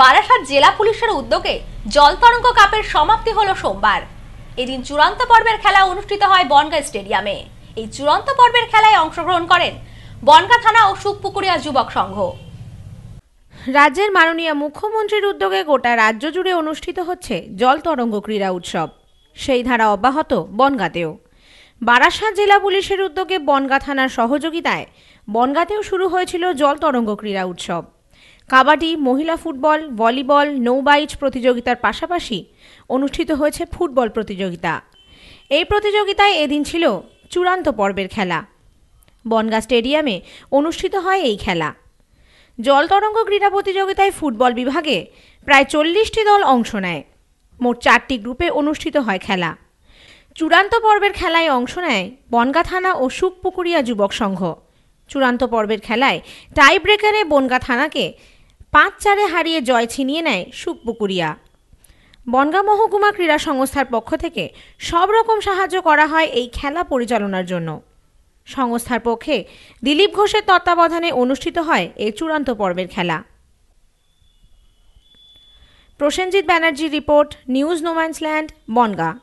বারাসাত জেলা পুলিশের উদ্যোগে জল তরঙ্গ কাপের সমাপ্তি হলো সোমবার এদিন চূড়ান্ত পর্বের খেলা অনুষ্ঠিত হয় বনগা স্টেডিয়ামে এই চূড়ান্ত পর্বের খেলায় অংশগ্রহণ করেন বনগা থানা ও সুখপুকুরিয়া যুবক সংঘ রাজ্যের মাননীয় মুখ্যমন্ত্রীর উদ্যোগে গোটা রাজ্য জুড়ে অনুষ্ঠিত হচ্ছে জল তরঙ্গ ক্রীড়া উৎসব সেই ধারা অব্যাহত বনগাতেও বারাসাত জেলা পুলিশের উদ্যোগে বনগা থানার সহযোগিতায় বনগাতেও শুরু হয়েছিল জল তরঙ্গ ক্রীড়া উৎসব কাবাডি মহিলা ফুটবল ভলিবল নৌবাইচ প্রতিযোগিতার পাশাপাশি অনুষ্ঠিত হয়েছে ফুটবল প্রতিযোগিতা এই প্রতিযোগিতায় এদিন ছিল চূড়ান্ত পর্বের খেলা বনগা স্টেডিয়ামে অনুষ্ঠিত হয় এই খেলা জলতরঙ্গ ক্রীড়া প্রতিযোগিতায় ফুটবল বিভাগে প্রায় চল্লিশটি দল অংশ নেয় মোট চারটি গ্রুপে অনুষ্ঠিত হয় খেলা চূড়ান্ত পর্বের খেলায় অংশ নেয় বনগা থানা ও সুখপুকুরিয়া যুবক সংঘ চূড়ান্ত পর্বের খেলায় টাই ব্রেকারে বনগা থানাকে পাঁচ চারে হারিয়ে জয় ছিনিয়ে নেয় সুখপুকুরিয়া বনগাঁ মহকুমা ক্রীড়া সংস্থার পক্ষ থেকে সব রকম সাহায্য করা হয় এই খেলা পরিচালনার জন্য সংস্থার পক্ষে দিলীপ ঘোষের তত্ত্বাবধানে অনুষ্ঠিত হয় এই চূড়ান্ত পর্বের খেলা প্রসেনজিৎ ব্যানার্জির রিপোর্ট নিউজ নোম্যান্সল্যান্ড বনগাঁ